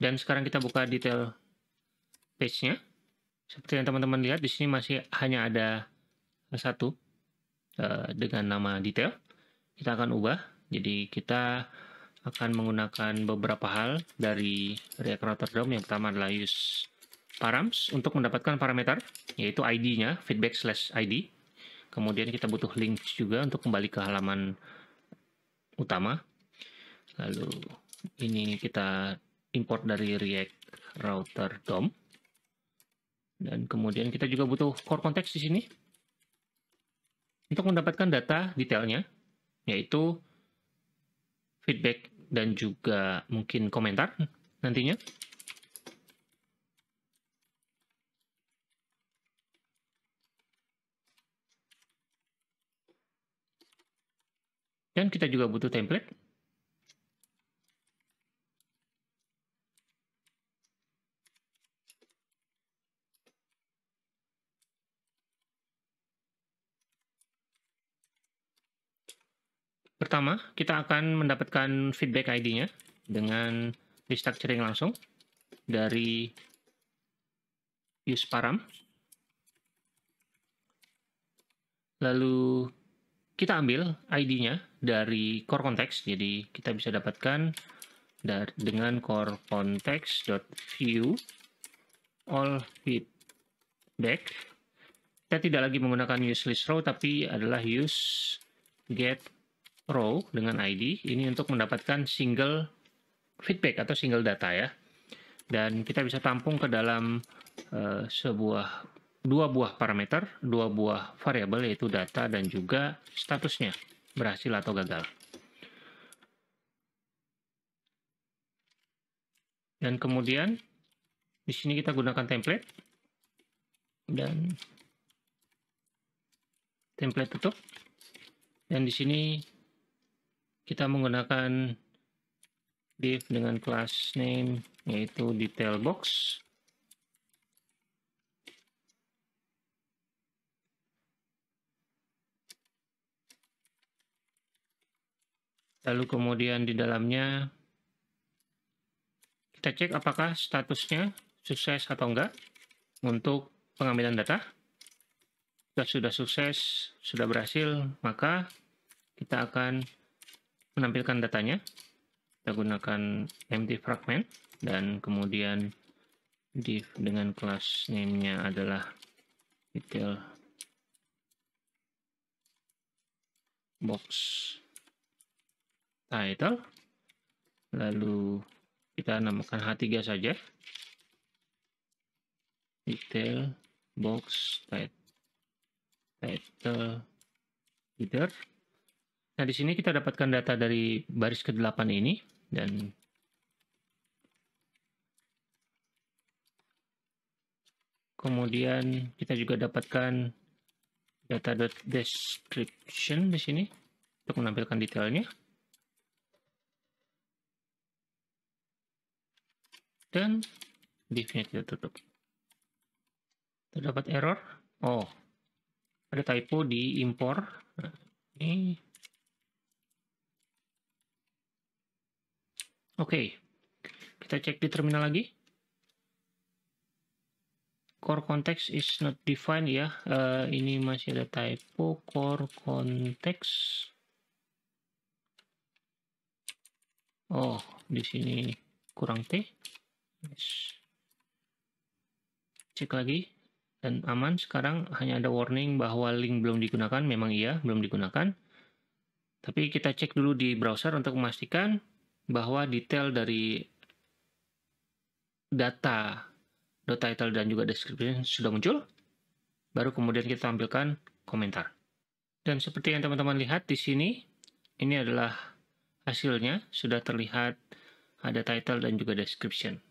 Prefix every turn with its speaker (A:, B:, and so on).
A: Dan sekarang kita buka detail page-nya. Seperti yang teman-teman lihat, di sini masih hanya ada satu uh, dengan nama detail. Kita akan ubah. Jadi kita akan menggunakan beberapa hal dari React Router DOM Yang pertama adalah use params untuk mendapatkan parameter, yaitu ID-nya, feedback slash ID. Kemudian kita butuh link juga untuk kembali ke halaman utama. Lalu ini kita import dari React router DOM. Dan kemudian kita juga butuh core context di sini untuk mendapatkan data detailnya, yaitu feedback dan juga mungkin komentar nantinya. Dan kita juga butuh template Pertama, kita akan mendapatkan feedback ID-nya dengan restructuring langsung dari use param. Lalu kita ambil ID-nya dari core context, jadi kita bisa dapatkan dengan core context.view all feedback. Kita tidak lagi menggunakan use list row, tapi adalah use get row dengan ID ini untuk mendapatkan single feedback atau single data ya. Dan kita bisa tampung ke dalam uh, sebuah dua buah parameter, dua buah variabel yaitu data dan juga statusnya berhasil atau gagal. Dan kemudian di sini kita gunakan template dan template tutup. Dan di sini kita menggunakan div dengan class name yaitu detail box lalu kemudian di dalamnya kita cek apakah statusnya sukses atau enggak untuk pengambilan data jika sudah sukses sudah berhasil maka kita akan menampilkan datanya. Kita gunakan empty fragment dan kemudian div dengan class name-nya adalah detail box title lalu kita namakan H3 saja detail box title header Nah, di sini kita dapatkan data dari baris ke-8 ini dan kemudian kita juga dapatkan data description di sini untuk menampilkan detailnya. Dan divnya kita tutup. Terdapat error. Oh, ada typo di impor. Nah, ini Oke, kita cek di terminal lagi. Core context is not defined ya. Uh, ini masih ada typo core context. Oh, di sini kurang T. Yes. Cek lagi. Dan aman, sekarang hanya ada warning bahwa link belum digunakan. Memang iya, belum digunakan. Tapi kita cek dulu di browser untuk memastikan bahwa detail dari data, data title dan juga description sudah muncul. Baru kemudian kita tampilkan komentar. Dan seperti yang teman-teman lihat di sini, ini adalah hasilnya sudah terlihat ada title dan juga description.